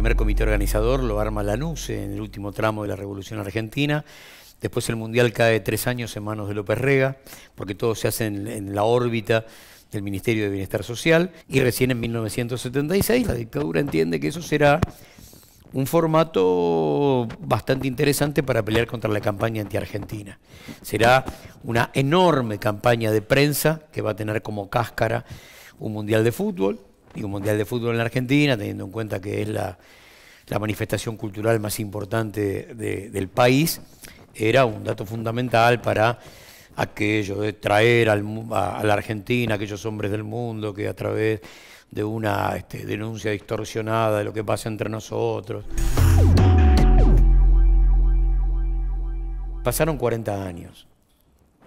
primer comité organizador lo arma Lanús en el último tramo de la Revolución Argentina. Después el Mundial cae tres años en manos de López Rega, porque todo se hace en, la órbita del Ministerio de Bienestar Social. Y recién en 1976 la dictadura entiende que eso será un formato bastante interesante para pelear contra la campaña antiargentina. Será una enorme campaña de prensa que va a tener como cáscara un mundial de fútbol, y un Mundial de Fútbol en la Argentina, teniendo en cuenta que es la, manifestación cultural más importante del país, era un dato fundamental para aquello de traer a, la Argentina aquellos hombres del mundo que a través de una este, denuncia distorsionada de lo que pasa entre nosotros. Pasaron 40 años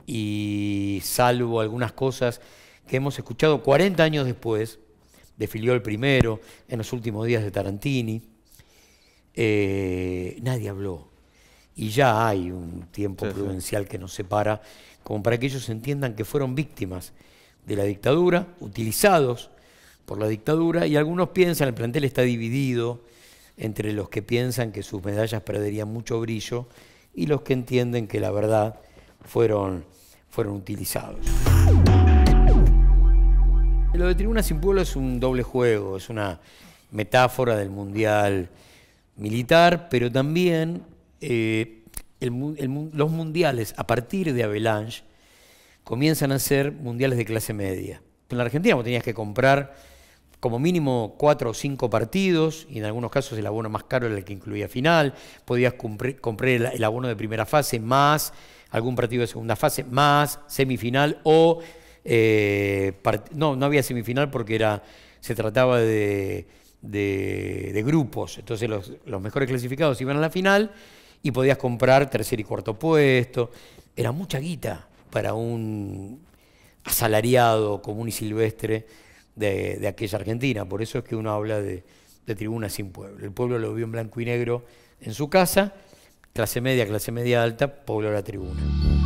y salvo algunas cosas que hemos escuchado 40 años después, desfilió el primero en los últimos días de Tarantini. Eh, nadie habló. Y ya hay un tiempo prudencial que nos separa, como para que ellos entiendan que fueron víctimas de la dictadura, utilizados por la dictadura, y algunos piensan, el plantel está dividido entre los que piensan que sus medallas perderían mucho brillo y los que entienden que la verdad fueron, fueron utilizados. Lo de Tribuna sin Pueblo es un doble juego, es una metáfora del mundial militar, pero también eh, los mundiales a partir de Avalanche comienzan a ser mundiales de clase media. En la Argentina vos tenías que comprar como mínimo cuatro o cinco partidos, y en algunos casos el abono más caro era el que incluía final, podías comprar el abono de primera fase más algún partido de segunda fase, más semifinal o eh, no, no había semifinal porque era, se trataba de, grupos. Entonces los, mejores clasificados iban a la final y podías comprar tercer y cuarto puesto. Era mucha guita para un asalariado común y silvestre de, aquella Argentina. Por eso es que uno habla de, de tribuna sin pueblo. El pueblo lo vio en blanco y negro en su casa, clase media, clase media alta, pueblo a la tribuna.